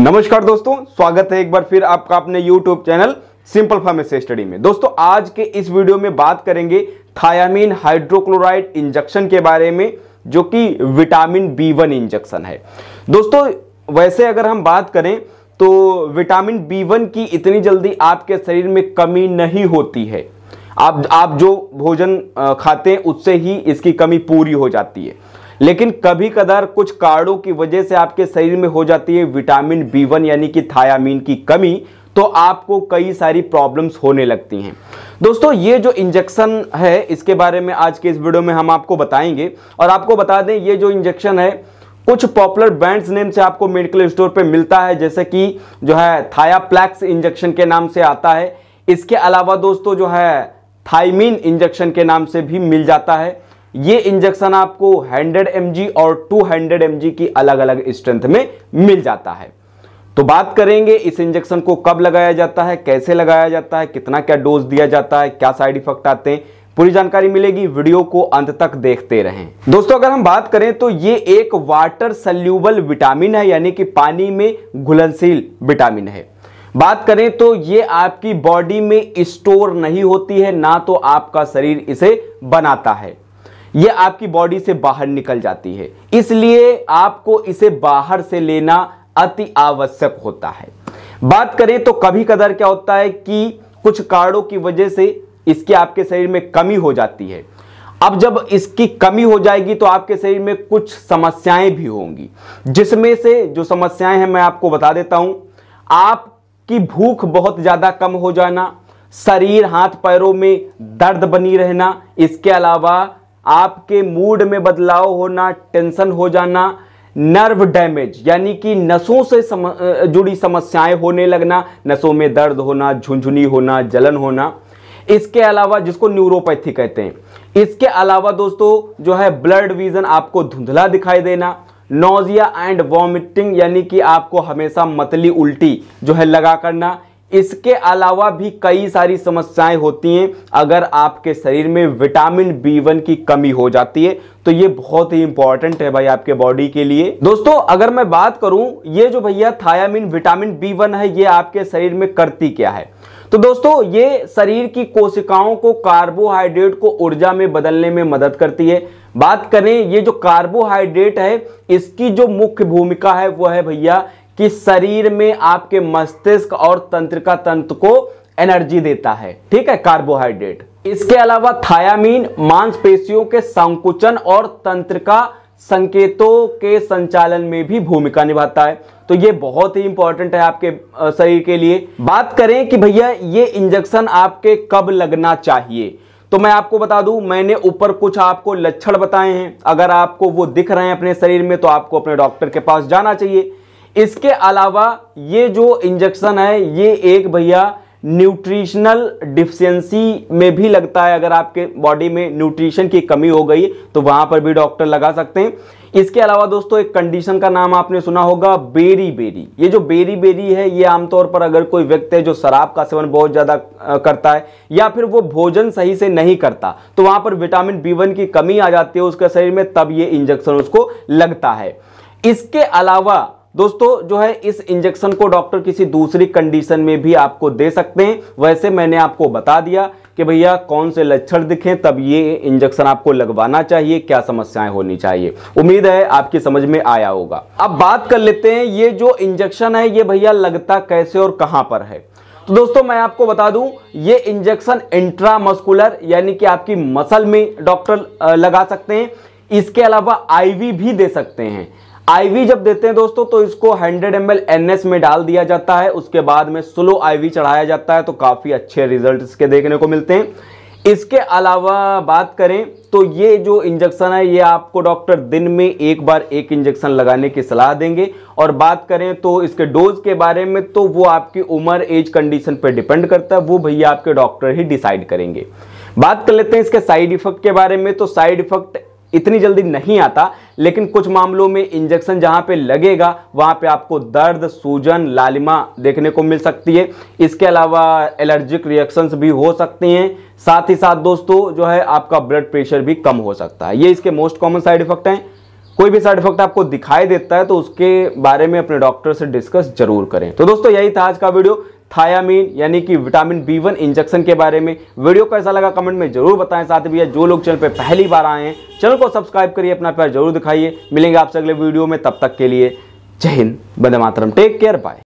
नमस्कार दोस्तों स्वागत है एक बार फिर आपका अपने YouTube channel Simple Pharmacy Study में दोस्तों आज के इस वीडियो में बात करेंगे थायामीन हाइड्रोक्लोराइड इंजेक्शन के बारे में जो कि विटामिन बी वन इंजेक्शन है दोस्तों वैसे अगर हम बात करें तो विटामिन बी वन की इतनी जल्दी आपके शरीर में कमी नहीं होती है आप आप जो भोजन खाते हैं उससे ही इसकी कमी पूरी हो जाती है लेकिन कभी कदार कुछ कारणों की वजह से आपके शरीर में हो जाती है विटामिन बी वन यानी कि थायामीन की कमी तो आपको कई सारी प्रॉब्लम्स होने लगती हैं दोस्तों ये जो इंजेक्शन है इसके बारे में आज के इस वीडियो में हम आपको बताएंगे और आपको बता दें ये जो इंजेक्शन है कुछ पॉपुलर ब्रांड्स नेम से आपको मेडिकल स्टोर पे मिलता है जैसे कि जो है थायाप्लैक्स इंजेक्शन के नाम से आता है इसके अलावा दोस्तों जो है थाइमिन इंजेक्शन के नाम से भी मिल जाता है ये इंजेक्शन आपको 100 mg और 200 mg की अलग अलग स्ट्रेंथ में मिल जाता है तो बात करेंगे इस इंजेक्शन को कब लगाया जाता है कैसे लगाया जाता है कितना क्या डोज दिया जाता है क्या साइड इफेक्ट आते हैं पूरी जानकारी मिलेगी वीडियो को अंत तक देखते रहें दोस्तों अगर हम बात करें तो ये एक वाटर सल्यूबल विटामिन है यानी कि पानी में घुलनशील विटामिन है बात करें तो ये आपकी बॉडी में स्टोर नहीं होती है ना तो आपका शरीर इसे बनाता है ये आपकी बॉडी से बाहर निकल जाती है इसलिए आपको इसे बाहर से लेना अति आवश्यक होता है बात करें तो कभी कदर क्या होता है कि कुछ कारणों की वजह से इसकी आपके शरीर में कमी हो जाती है अब जब इसकी कमी हो जाएगी तो आपके शरीर में कुछ समस्याएं भी होंगी जिसमें से जो समस्याएं हैं मैं आपको बता देता हूं आपकी भूख बहुत ज़्यादा कम हो जाना शरीर हाथ पैरों में दर्द बनी रहना इसके अलावा आपके मूड में बदलाव होना टेंशन हो जाना नर्व डैमेज यानी कि नसों से सम, जुड़ी समस्याएं होने लगना नसों में दर्द होना झुंझुनी होना जलन होना इसके अलावा जिसको न्यूरोपैथी कहते हैं इसके अलावा दोस्तों जो है ब्लड विजन आपको धुंधला दिखाई देना नोजिया एंड वॉमिटिंग यानी कि आपको हमेशा मतली उल्टी जो है लगा करना इसके अलावा भी कई सारी समस्याएं होती हैं अगर आपके शरीर में विटामिन बी वन की कमी हो जाती है तो ये बहुत ही इंपॉर्टेंट है भाई आपके बॉडी के लिए दोस्तों अगर मैं बात करूं ये जो भैया थायामिन विटामिन बी वन है ये आपके शरीर में करती क्या है तो दोस्तों ये शरीर की कोशिकाओं को कार्बोहाइड्रेट को ऊर्जा में बदलने में मदद करती है बात करें ये जो कार्बोहाइड्रेट है इसकी जो मुख्य भूमिका है वो है भैया कि शरीर में आपके मस्तिष्क और तंत्रिका तंत्र को एनर्जी देता है ठीक है कार्बोहाइड्रेट इसके अलावा थायामीन मांसपेशियों के संकुचन और तंत्रिका संकेतों के संचालन में भी भूमिका निभाता है तो ये बहुत ही इंपॉर्टेंट है आपके शरीर के लिए बात करें कि भैया ये इंजेक्शन आपके कब लगना चाहिए तो मैं आपको बता दूं मैंने ऊपर कुछ आपको लक्षण बताए हैं अगर आपको वो दिख रहे हैं अपने शरीर में तो आपको अपने डॉक्टर के पास जाना चाहिए इसके अलावा ये जो इंजेक्शन है ये एक भैया न्यूट्रिशनल डिफिशेंसी में भी लगता है अगर आपके बॉडी में न्यूट्रिशन की कमी हो गई तो वहां पर भी डॉक्टर लगा सकते हैं इसके अलावा दोस्तों एक कंडीशन का नाम आपने सुना होगा बेरी बेरी ये जो बेरी बेरी है ये आमतौर पर अगर कोई व्यक्ति है जो शराब का सेवन बहुत ज़्यादा करता है या फिर वो भोजन सही से नहीं करता तो वहां पर विटामिन बी वन की कमी आ जाती है उसके शरीर में तब ये इंजेक्शन उसको लगता है इसके अलावा दोस्तों जो है इस इंजेक्शन को डॉक्टर किसी दूसरी कंडीशन में भी आपको दे सकते हैं वैसे मैंने आपको बता दिया कि भैया कौन से लक्षण दिखें तब ये इंजेक्शन आपको लगवाना चाहिए क्या समस्याएं होनी चाहिए उम्मीद है आपकी समझ में आया होगा अब बात कर लेते हैं ये जो इंजेक्शन है ये भैया लगता कैसे और कहां पर है तो दोस्तों मैं आपको बता दूं ये इंजेक्शन इंट्रामस्कुलर यानी कि आपकी मसल में डॉक्टर लगा सकते हैं इसके अलावा आईवी भी दे सकते हैं आईवी जब देते हैं दोस्तों तो इसको 100 एम एनएस में डाल दिया जाता है उसके बाद में स्लो आईवी चढ़ाया जाता है तो काफ़ी अच्छे रिजल्ट इसके देखने को मिलते हैं इसके अलावा बात करें तो ये जो इंजेक्शन है ये आपको डॉक्टर दिन में एक बार एक इंजेक्शन लगाने की सलाह देंगे और बात करें तो इसके डोज के बारे में तो वो आपकी उम्र एज कंडीशन पर डिपेंड करता है वो भैया आपके डॉक्टर ही डिसाइड करेंगे बात कर लेते हैं इसके साइड इफेक्ट के बारे में तो साइड इफेक्ट इतनी जल्दी नहीं आता लेकिन कुछ मामलों में इंजेक्शन जहां पे लगेगा वहां पे आपको दर्द सूजन लालिमा देखने को मिल सकती है इसके अलावा एलर्जिक रिएक्शंस भी हो सकती हैं साथ ही साथ दोस्तों जो है आपका ब्लड प्रेशर भी कम हो सकता है ये इसके मोस्ट कॉमन साइड इफेक्ट हैं कोई भी साइड इफेक्ट आपको दिखाई देता है तो उसके बारे में अपने डॉक्टर से डिस्कस जरूर करें तो दोस्तों यही था आज का वीडियो थायामीन यानी कि विटामिन बी वन इंजेक्शन के बारे में वीडियो कैसा लगा कमेंट में जरूर बताएं साथ भैया जो लोग चैनल पर पहली बार आए हैं चैनल को सब्सक्राइब करिए अपना प्यार जरूर दिखाइए मिलेंगे आपसे अगले वीडियो में तब तक के लिए जय हिंद बंदे मातरम टेक केयर बाय